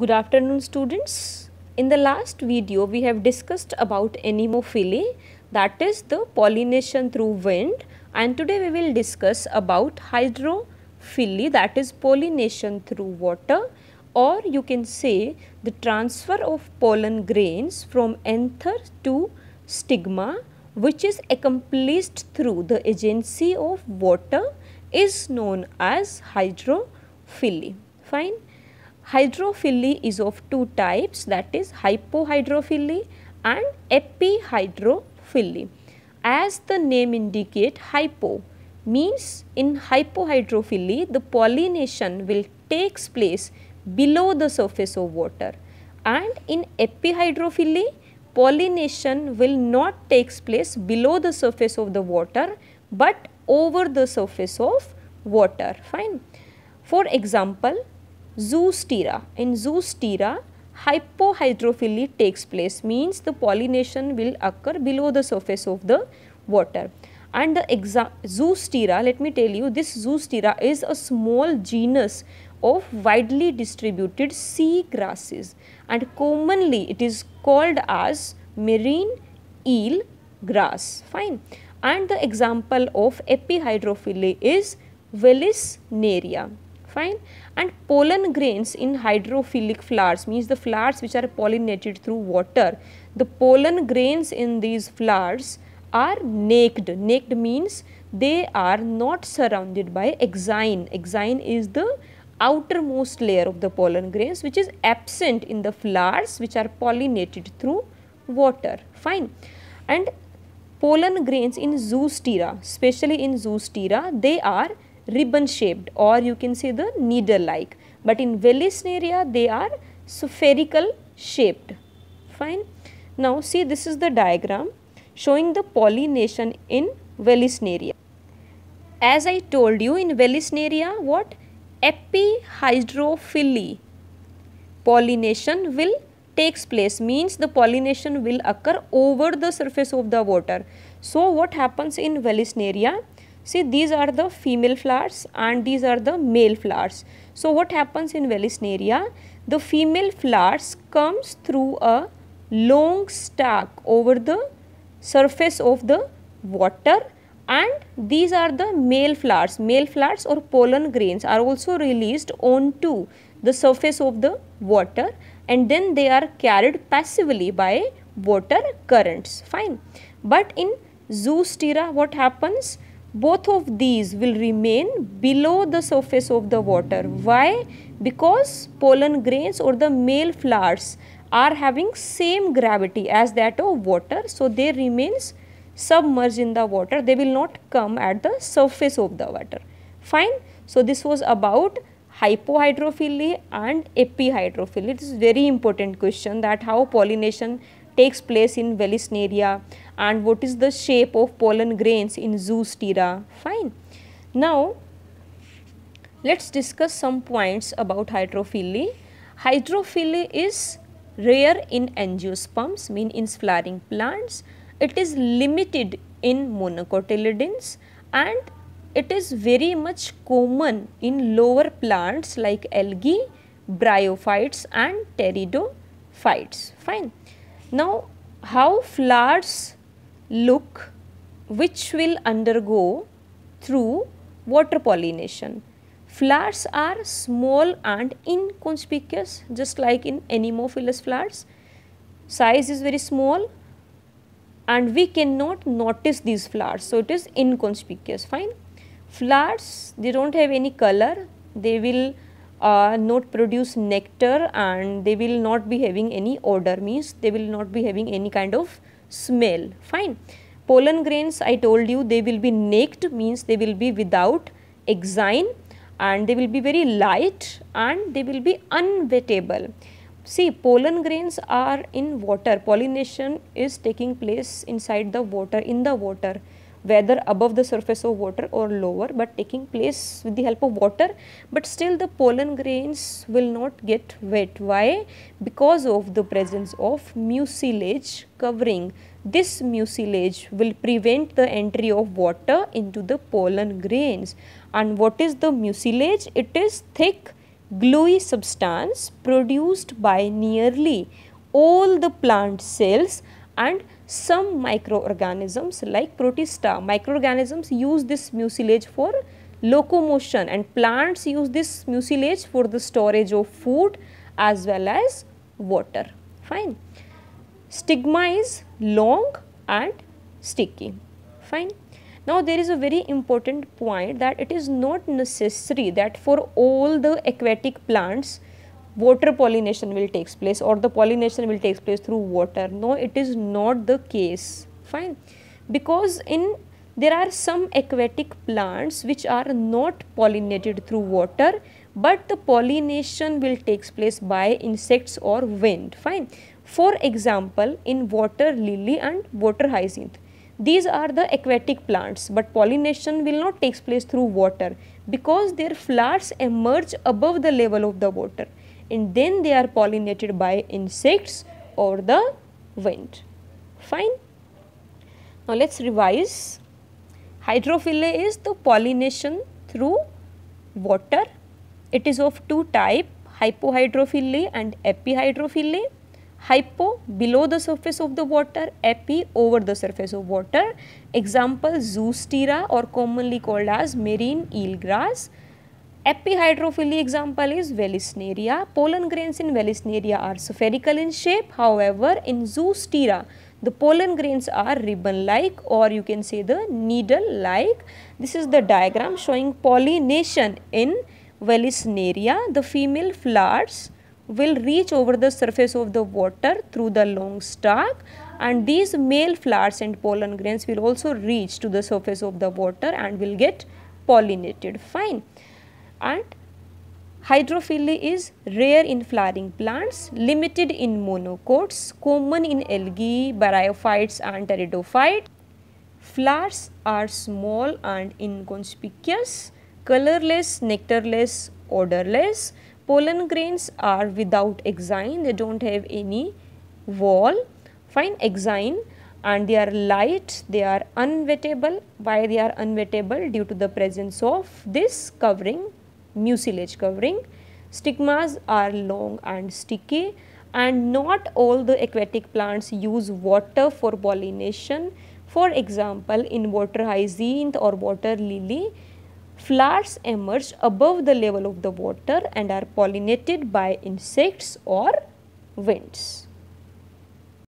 Good afternoon students. In the last video we have discussed about anemophily that is the pollination through wind and today we will discuss about hydrophily that is pollination through water or you can say the transfer of pollen grains from anther to stigma which is accomplished through the agency of water is known as hydrophily. Fine. Hydrophily is of two types that is hypohydrophily and epihydrophily. As the name indicate hypo means in hypohydrophily the pollination will takes place below the surface of water and in epihydrophily pollination will not takes place below the surface of the water but over the surface of water fine. For example, zoostera. In zoostera, hypohydrophily takes place means the pollination will occur below the surface of the water. And the zoostera, let me tell you, this zoostera is a small genus of widely distributed sea grasses and commonly it is called as marine eel grass fine and the example of epihydrophily is Velisneria fine and pollen grains in hydrophilic flowers means the flowers which are pollinated through water the pollen grains in these flowers are naked naked means they are not surrounded by exine exine is the outermost layer of the pollen grains which is absent in the flowers which are pollinated through water fine and pollen grains in zoostera especially in zoostera they are ribbon shaped or you can say the needle like but in Velicinaria they are spherical shaped fine. Now see this is the diagram showing the pollination in Velicinaria. As I told you in Velicinaria what epihydrophily pollination will takes place means the pollination will occur over the surface of the water. So what happens in Velicinaria See these are the female flowers and these are the male flowers. So what happens in Vallisneria? The female flowers comes through a long stalk over the surface of the water and these are the male flowers. Male flowers or pollen grains are also released onto the surface of the water and then they are carried passively by water currents. Fine. But in Zoostera what happens? both of these will remain below the surface of the water. Why? Because pollen grains or the male flowers are having same gravity as that of water. So, they remains submerged in the water. They will not come at the surface of the water. Fine. So, this was about hypohydrophily and epihydrophily. It is very important question that how pollination takes place in Velisneria and what is the shape of pollen grains in Zoostera. Fine. Now, let's discuss some points about hydrophily. Hydrophily is rare in angiosperms, mean in flowering plants. It is limited in monocotyledons and it is very much common in lower plants like algae, bryophytes and pteridophytes. Fine. Now, how flowers look which will undergo through water pollination. Flowers are small and inconspicuous just like in anemophilous flowers. Size is very small and we cannot notice these flowers. So, it is inconspicuous fine. Flowers they do not have any color they will uh, not produce nectar and they will not be having any odor means they will not be having any kind of smell fine pollen grains i told you they will be naked means they will be without exine and they will be very light and they will be unwettable see pollen grains are in water pollination is taking place inside the water in the water whether above the surface of water or lower but taking place with the help of water but still the pollen grains will not get wet. Why? Because of the presence of mucilage covering. This mucilage will prevent the entry of water into the pollen grains. And what is the mucilage? It is thick gluey substance produced by nearly all the plant cells and some microorganisms like protista, microorganisms use this mucilage for locomotion and plants use this mucilage for the storage of food as well as water. Fine. Stigma is long and sticky. Fine. Now there is a very important point that it is not necessary that for all the aquatic plants water pollination will takes place or the pollination will takes place through water no it is not the case fine because in there are some aquatic plants which are not pollinated through water but the pollination will takes place by insects or wind fine for example in water lily and water hyacinth these are the aquatic plants but pollination will not takes place through water because their flowers emerge above the level of the water and then they are pollinated by insects or the wind. Fine. Now let's revise. Hydrophila is the pollination through water. It is of two type hypohydrophily and epihydrophily. Hypo below the surface of the water, epi over the surface of water. Example zoostera or commonly called as marine eelgrass. grass Epihydrophily example is Velisneria. Pollen grains in Velisneria are spherical in shape. However, in Zoostera, the pollen grains are ribbon-like or you can say the needle-like. This is the diagram showing pollination in Velisneria. The female flowers will reach over the surface of the water through the long stalk and these male flowers and pollen grains will also reach to the surface of the water and will get pollinated. Fine and hydrophily is rare in flowering plants, limited in monocots, common in algae, bryophytes and pteridophytes. Flowers are small and inconspicuous, colorless, nectarless, odorless. Pollen grains are without exine; they do not have any wall. Fine exine, and they are light, they are unwettable. Why they are unwettable? Due to the presence of this covering mucilage covering. Stigmas are long and sticky and not all the aquatic plants use water for pollination. For example, in water hyacinth or water lily, flowers emerge above the level of the water and are pollinated by insects or winds.